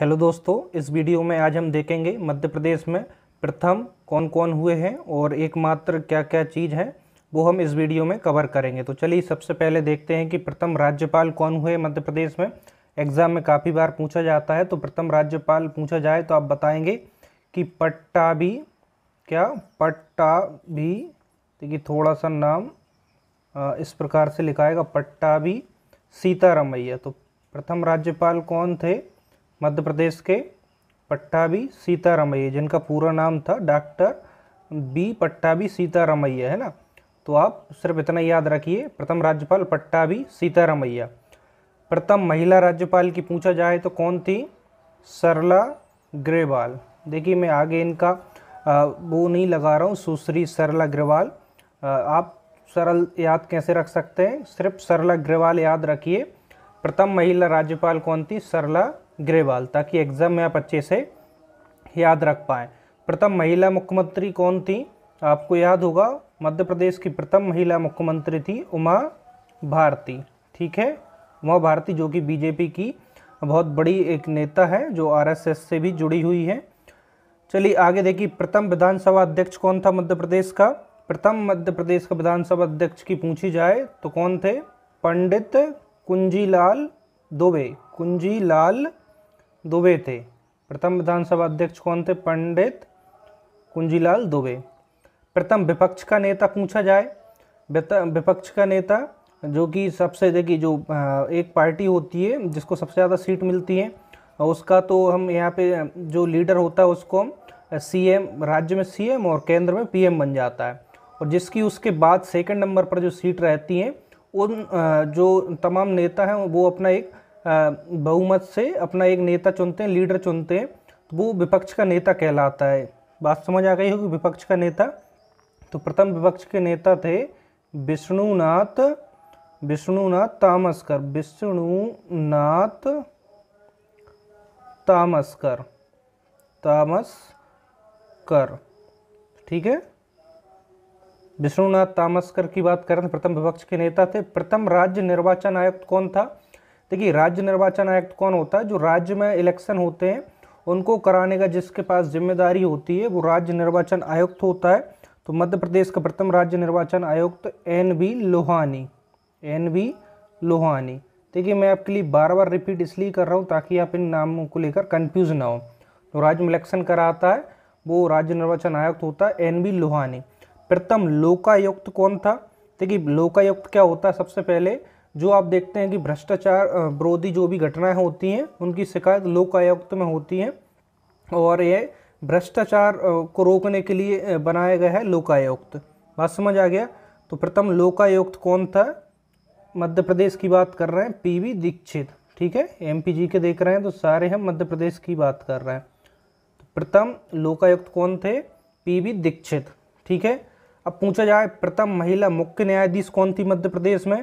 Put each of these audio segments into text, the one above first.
hello दोस्तों इस video में आज हम देखेंगे मध्य प्रदेश में प्रथम कौन कौन हुए हैं और एकमात्र क्या क्या चीज़ है वो हम इस वीडियो में कवर करेंगे तो चलिए सबसे पहले देखते हैं कि प्रथम राज्यपाल कौन हुए मध्य प्रदेश में एग्ज़ाम में काफ़ी बार पूछा जाता है तो प्रथम राज्यपाल पूछा जाए तो आप बताएंगे कि पट्टा भी क्या भी देखिए थोड़ा सा नाम इस प्रकार से लिखाएगा पट्टा भी सीतारामैया तो प्रथम राज्यपाल कौन थे मध्य प्रदेश के पट्टाभी सीतारामैया जिनका पूरा नाम था डॉक्टर बी पट्टाभी सीतारमैया है ना तो आप सिर्फ इतना याद रखिए प्रथम राज्यपाल पट्टाभी सीतारामैया प्रथम महिला राज्यपाल की पूछा जाए तो कौन थी सरला ग्रेवाल देखिए मैं आगे इनका वो नहीं लगा रहा हूँ सुश्री सरला ग्रेवाल आप सरल याद कैसे रख सकते हैं सिर्फ सरला ग्रेवाल याद रखिए प्रथम महिला राज्यपाल कौन थी सरला ग्रेवाल ताकि एग्ज़ाम में आप अच्छे से याद रख पाएँ प्रथम महिला मुख्यमंत्री कौन थी आपको याद होगा मध्य प्रदेश की प्रथम महिला मुख्यमंत्री थी उमा भारती ठीक है उमा भारती जो कि बीजेपी की बहुत बड़ी एक नेता है जो आरएसएस से भी जुड़ी हुई है चलिए आगे देखिए प्रथम विधानसभा अध्यक्ष कौन था मध्य प्रदेश का प्रथम मध्य प्रदेश का विधानसभा अध्यक्ष की पूछी जाए तो कौन थे पंडित कुंजीलाल दुबे कुंजीलाल दुबे थे प्रथम विधानसभा अध्यक्ष कौन थे पंडित कुंजीलाल दुबे प्रथम विपक्ष का नेता पूछा जाए विपक्ष का नेता जो कि सबसे देखिए जो एक पार्टी होती है जिसको सबसे ज़्यादा सीट मिलती है उसका तो हम यहाँ पे जो लीडर होता है उसको हम सी राज्य में सी और केंद्र में पी बन जाता है और जिसकी उसके बाद सेकंड नंबर पर जो सीट रहती है उन जो तमाम नेता हैं वो अपना एक बहुमत से अपना एक नेता चुनते हैं लीडर चुनते हैं तो वो विपक्ष का नेता कहलाता है बात समझ आ गई होगी विपक्ष का नेता तो प्रथम विपक्ष के नेता थे विष्णुनाथ विष्णुनाथ तामस्कर विष्णुनाथ तामस्कर तामस्कर ठीक है विष्णुनाथ तामस्कर की बात करें तो प्रथम विपक्ष के नेता थे प्रथम राज्य निर्वाचन आयुक्त कौन था देखिए राज्य निर्वाचन आयुक्त कौन होता है जो राज्य में इलेक्शन होते हैं उनको कराने का जिसके पास जिम्मेदारी होती है वो राज्य निर्वाचन आयुक्त होता है तो मध्य प्रदेश का प्रथम राज्य निर्वाचन आयुक्त N V Lohani N V Lohani देखिए मैं आपके लिए बार बार रिपीट इसलिए कर रहा हूँ ताकि आप इन नामों को लेकर कन्फ्यूज ना हो तो राज्य में इलेक्शन कराता है वो राज्य निर्वाचन आयुक्त होता है एन वी लोहानी प्रथम लोकायुक्त कौन था देखिए लोकायुक्त क्या होता है सबसे पहले जो आप देखते हैं कि भ्रष्टाचार विरोधी जो भी घटनाएं होती हैं उनकी शिकायत लोक आयुक्त में होती है और यह भ्रष्टाचार को रोकने के लिए बनाया गया है लोकायुक्त बात समझ आ गया तो प्रथम लोकायुक्त कौन था मध्य प्रदेश की बात कर रहे हैं पीवी दीक्षित ठीक है एमपी जी के देख रहे हैं तो सारे हम मध्य प्रदेश की बात कर रहे हैं तो प्रथम लोकायुक्त कौन थे पीवी दीक्षित ठीक है अब पूछा जाए प्रथम महिला मुख्य न्यायाधीश कौन थी मध्य प्रदेश में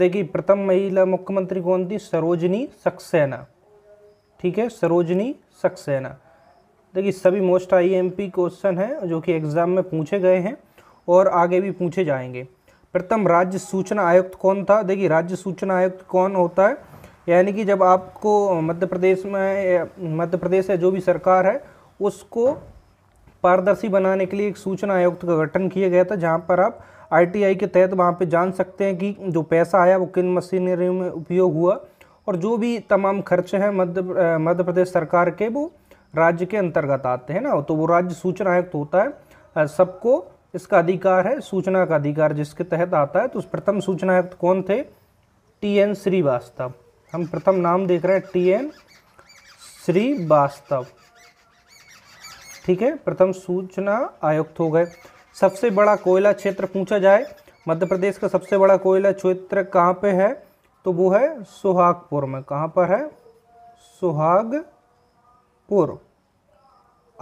देखिए प्रथम महिला मुख्यमंत्री कौन थी सरोजनी सक्सेना ठीक है सरोजनी सक्सेना देखिए सभी मोस्ट आईएमपी क्वेश्चन हैं जो कि एग्ज़ाम में पूछे गए हैं और आगे भी पूछे जाएंगे प्रथम राज्य सूचना आयुक्त कौन था देखिए राज्य सूचना आयुक्त कौन होता है यानी कि जब आपको मध्य प्रदेश में मध्य प्रदेश है जो भी सरकार है उसको पारदर्शी बनाने के लिए एक सूचना आयुक्त का गठन किया गया था जहाँ पर आप आईटीआई के तहत वहाँ पे जान सकते हैं कि जो पैसा आया वो किन मशीनरी में उपयोग हुआ और जो भी तमाम खर्चे हैं मध्य मध्य प्रदेश सरकार के वो राज्य के अंतर्गत आते हैं ना तो वो राज्य सूचना आयुक्त तो होता है सबको इसका अधिकार है सूचना का अधिकार जिसके तहत आता है तो उस प्रथम सूचना आयुक्त कौन थे टी एन श्रीवास्तव हम प्रथम नाम देख रहे हैं टी एन श्रीवास्तव ठीक है प्रथम सूचना आयुक्त हो गए सबसे बड़ा कोयला क्षेत्र पूछा जाए मध्य प्रदेश का सबसे बड़ा कोयला क्षेत्र कहाँ पे है तो वो है सुहागपुर में कहाँ पर है सुहागपुर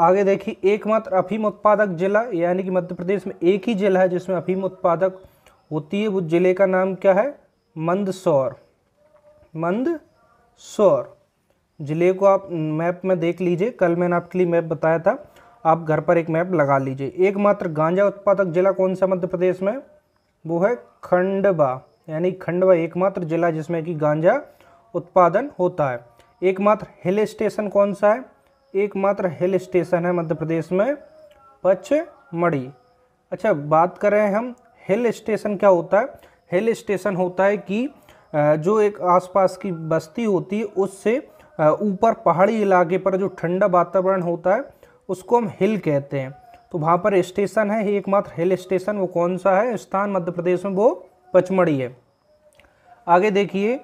आगे देखिए एकमात्र अफीम उत्पादक जिला यानी कि मध्य प्रदेश में एक ही जिला है जिसमें अफीम उत्पादक होती है वो जिले का नाम क्या है मंदसौर मंदसौर जिले को आप मैप में देख लीजिए कल मैंने आपके लिए मैप बताया था आप घर पर एक मैप लगा लीजिए एकमात्र गांजा उत्पादक जिला कौन सा मध्य प्रदेश में वो है खंडवा यानी खंडवा एकमात्र जिला जिसमें कि गांजा उत्पादन होता है एकमात्र हिल स्टेशन कौन सा है एकमात्र हिल स्टेशन है मध्य प्रदेश में पचमढ़ी अच्छा बात कर रहे हैं हम हिल स्टेशन क्या होता है हिल स्टेशन होता है कि जो एक आसपास की बस्ती होती है उससे ऊपर पहाड़ी इलाके पर जो ठंडा वातावरण होता है उसको हम हिल कहते हैं तो वहाँ पर स्टेशन है एकमात्र हिल स्टेशन वो कौन सा है स्थान मध्य प्रदेश में वो पचमढ़ी है आगे देखिए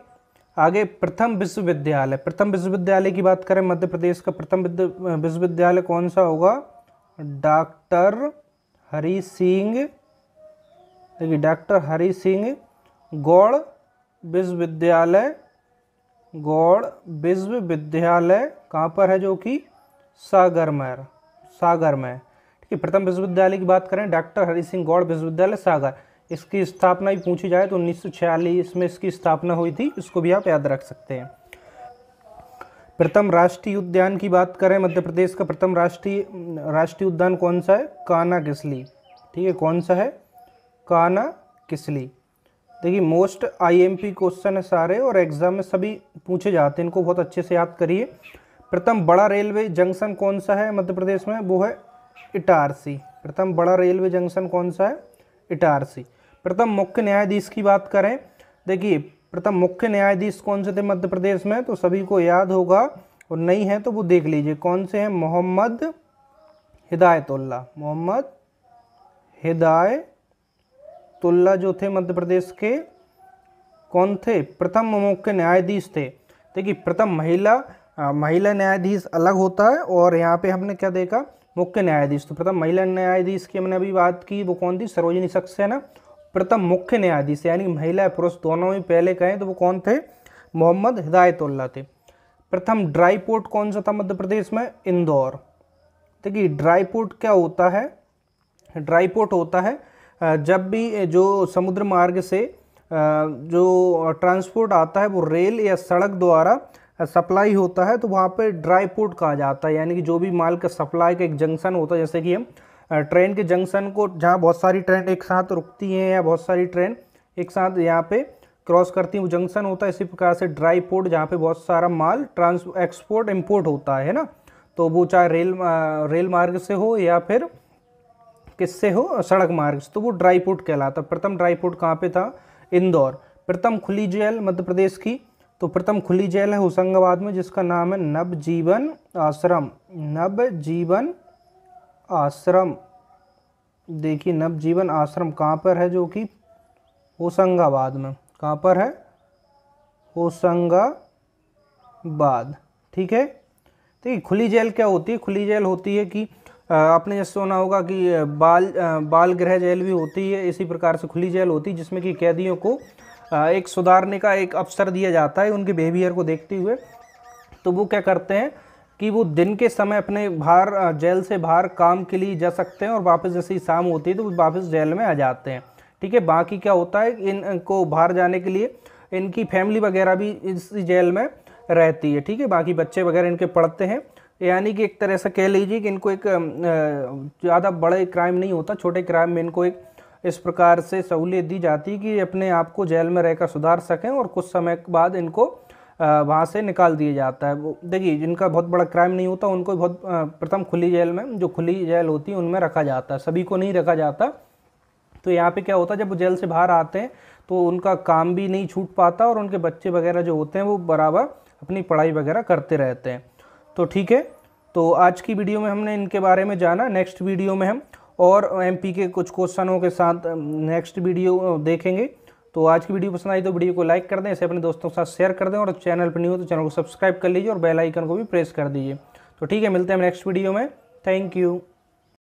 आगे प्रथम विश्वविद्यालय प्रथम विश्वविद्यालय की बात करें मध्य प्रदेश का प्रथम विश्वविद्यालय कौन सा होगा डॉक्टर हरी सिंह देखिए डॉक्टर हरी सिंह गौड़ विश्वविद्यालय गौड़ विश्वविद्यालय कहाँ पर है जो कि सागरमर सागर में ठीक है प्रथम विश्वविद्यालय की बात करें डॉक्टर हरि सिंह गौड़ विश्वविद्यालय सागर इसकी स्थापना भी पूछी जाए तो उन्नीस में इसकी स्थापना हुई थी इसको भी आप याद रख सकते हैं प्रथम राष्ट्रीय उद्यान की बात करें मध्य प्रदेश का प्रथम राष्ट्रीय राष्ट्रीय उद्यान कौन सा है काना किसली ठीक है कौन सा है काना किसली देखिए मोस्ट आईएमपी क्वेश्चन है सारे और एग्जाम में सभी पूछे जाते हैं इनको बहुत अच्छे से याद करिए प्रथम बड़ा रेलवे जंक्शन कौन सा है मध्य प्रदेश में वो है इटारसी प्रथम बड़ा रेलवे जंक्शन कौन सा है इटारसी प्रथम मुख्य न्यायाधीश की बात करें देखिए प्रथम मुख्य न्यायाधीश कौन से थे मध्य प्रदेश में तो सभी को याद होगा और नहीं है तो वो देख लीजिए कौन से हैं मोहम्मद हिदायतुल्ला मोहम्मद हिदायतुल्ला जो थे मध्य प्रदेश के कौन थे प्रथम मुख्य न्यायाधीश थे देखिए प्रथम महिला महिला न्यायाधीश अलग होता है और यहाँ पे हमने क्या देखा मुख्य न्यायाधीश तो प्रथम महिला न्यायाधीश की हमने अभी बात की वो कौन थी सरोजनी सक्सेना प्रथम मुख्य न्यायाधीश यानी महिला पुरुष दोनों में पहले कहें तो वो कौन थे मोहम्मद हिदायतुल्ला थे प्रथम ड्राई पोर्ट कौन सा था मध्य प्रदेश में इंदौर देखिए ड्राई पोर्ट क्या होता है ड्राई पोर्ट होता है जब भी जो समुद्र मार्ग से जो ट्रांसपोर्ट आता है वो रेल या सड़क द्वारा सप्लाई होता है तो वहाँ पर ड्राई पोर्ट कहा जाता है यानी कि जो भी माल का सप्लाई का एक जंक्शन होता है जैसे कि हम ट्रेन के जंक्शन को जहाँ बहुत सारी ट्रेन एक साथ रुकती हैं या बहुत सारी ट्रेन एक साथ यहाँ पे क्रॉस करती हैं वो जंक्शन होता है इसी प्रकार से ड्राई पोर्ट जहाँ पे बहुत सारा माल ट्रांस एक्सपोर्ट इम्पोर्ट होता है ना तो वो चाहे रेल रेल मार्ग से हो या फिर किससे हो सड़क मार्ग से तो वो ड्राई पोर्ट कहलाता प्रथम ड्राई पोर्ट कहाँ पर था इंदौर प्रथम खुली जेल मध्य प्रदेश की तो प्रथम खुली जेल है होशंगाबाद में जिसका नाम है नवजीवन आश्रम नवजीवन आश्रम देखिए नवजीवन आश्रम कहाँ पर है जो कि होशंगाबाद में कहाँ पर है होशंगाबाद ठीक है देखिए तो खुली जेल क्या होती है खुली जेल होती है कि आपने जैसे सुना होगा कि बाल बाल गृह जेल भी होती है इसी प्रकार से खुली जेल होती है जिसमें कि कैदियों को एक सुधारने का एक अवसर दिया जाता है उनके बिहेवियर को देखते हुए तो वो क्या करते हैं कि वो दिन के समय अपने बाहर जेल से बाहर काम के लिए जा सकते हैं और वापस जैसे ही शाम होती है तो वो वापस जेल में आ जाते हैं ठीक है बाकी क्या होता है इनको बाहर जाने के लिए इनकी फैमिली वगैरह भी इस जेल में रहती है ठीक है बाकी बच्चे वगैरह इनके पढ़ते हैं यानी कि एक तरह से कह लीजिए कि इनको एक ज़्यादा बड़े क्राइम नहीं होता छोटे क्राइम में इनको एक इस प्रकार से सहूलियत दी जाती कि अपने आप को जेल में रहकर सुधार सकें और कुछ समय के बाद इनको वहाँ से निकाल दिया जाता है देखिए जिनका बहुत बड़ा क्राइम नहीं होता उनको बहुत प्रथम खुली जेल में जो खुली जेल होती है उनमें रखा जाता है सभी को नहीं रखा जाता तो यहाँ पे क्या होता है जब वो जेल से बाहर आते हैं तो उनका काम भी नहीं छूट पाता और उनके बच्चे वगैरह जो होते हैं वो बराबर अपनी पढ़ाई वगैरह करते रहते हैं तो ठीक है तो आज की वीडियो में हमने इनके बारे में जाना नेक्स्ट वीडियो में हम और एमपी के कुछ क्वेश्चनों के साथ नेक्स्ट वीडियो देखेंगे तो आज की वीडियो पसंद आई तो वीडियो को लाइक कर दें इसे अपने दोस्तों के साथ शेयर कर दें और चैनल पर न्यू तो चैनल को सब्सक्राइब कर लीजिए और बेल आइकन को भी प्रेस कर दीजिए तो ठीक है मिलते हैं नेक्स्ट वीडियो में थैंक यू